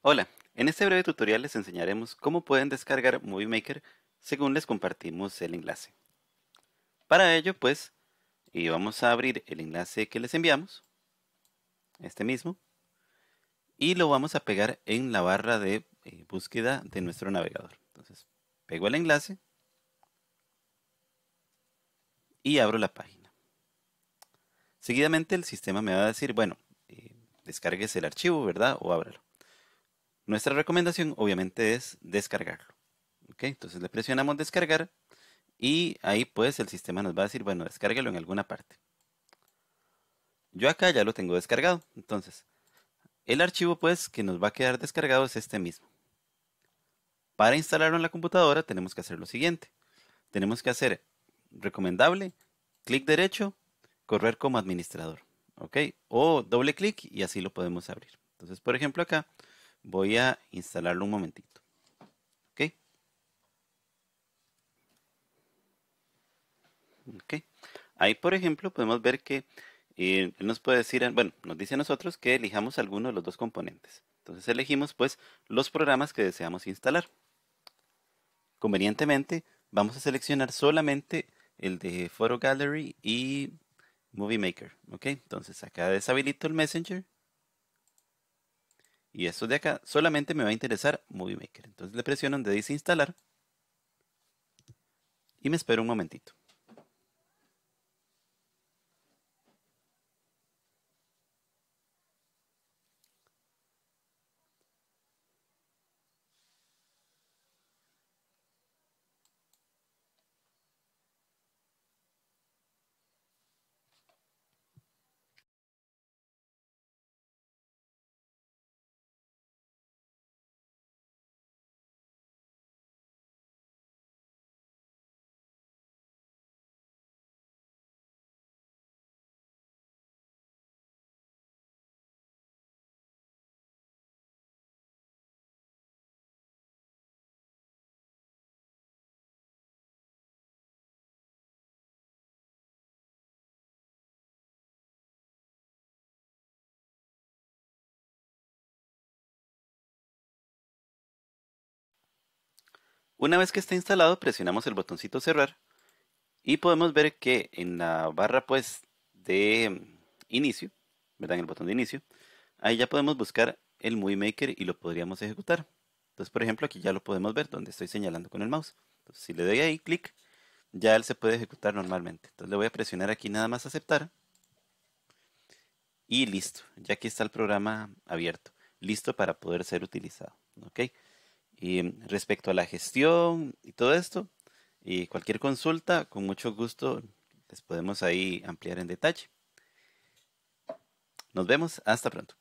Hola, en este breve tutorial les enseñaremos cómo pueden descargar Movie Maker según les compartimos el enlace. Para ello, pues, vamos a abrir el enlace que les enviamos, este mismo, y lo vamos a pegar en la barra de eh, búsqueda de nuestro navegador. Entonces, pego el enlace y abro la página. Seguidamente el sistema me va a decir, bueno, eh, descargues el archivo, ¿verdad? O ábralo. Nuestra recomendación obviamente es descargarlo. Entonces le presionamos descargar y ahí pues el sistema nos va a decir, bueno, descárguelo en alguna parte. Yo acá ya lo tengo descargado. Entonces, el archivo pues que nos va a quedar descargado es este mismo. Para instalarlo en la computadora tenemos que hacer lo siguiente. Tenemos que hacer recomendable, clic derecho, correr como administrador. ¿Ok? O doble clic y así lo podemos abrir. Entonces, por ejemplo, acá Voy a instalarlo un momentito. ¿Ok? ¿Ok? Ahí, por ejemplo, podemos ver que eh, nos puede decir, eh, bueno, nos dice a nosotros que elijamos alguno de los dos componentes. Entonces elegimos pues los programas que deseamos instalar. Convenientemente vamos a seleccionar solamente el de Photo Gallery y Movie Maker. ¿ok? Entonces acá deshabilito el Messenger y esto de acá, solamente me va a interesar Movie Maker. Entonces le presiono donde dice instalar y me espero un momentito. Una vez que está instalado, presionamos el botoncito cerrar y podemos ver que en la barra pues de inicio, ¿verdad? En el botón de inicio, ahí ya podemos buscar el Movie Maker y lo podríamos ejecutar. Entonces, por ejemplo, aquí ya lo podemos ver donde estoy señalando con el mouse. si le doy ahí clic, ya él se puede ejecutar normalmente. Entonces le voy a presionar aquí nada más aceptar. Y listo, ya aquí está el programa abierto, listo para poder ser utilizado. Y respecto a la gestión y todo esto, y cualquier consulta, con mucho gusto les podemos ahí ampliar en detalle. Nos vemos, hasta pronto.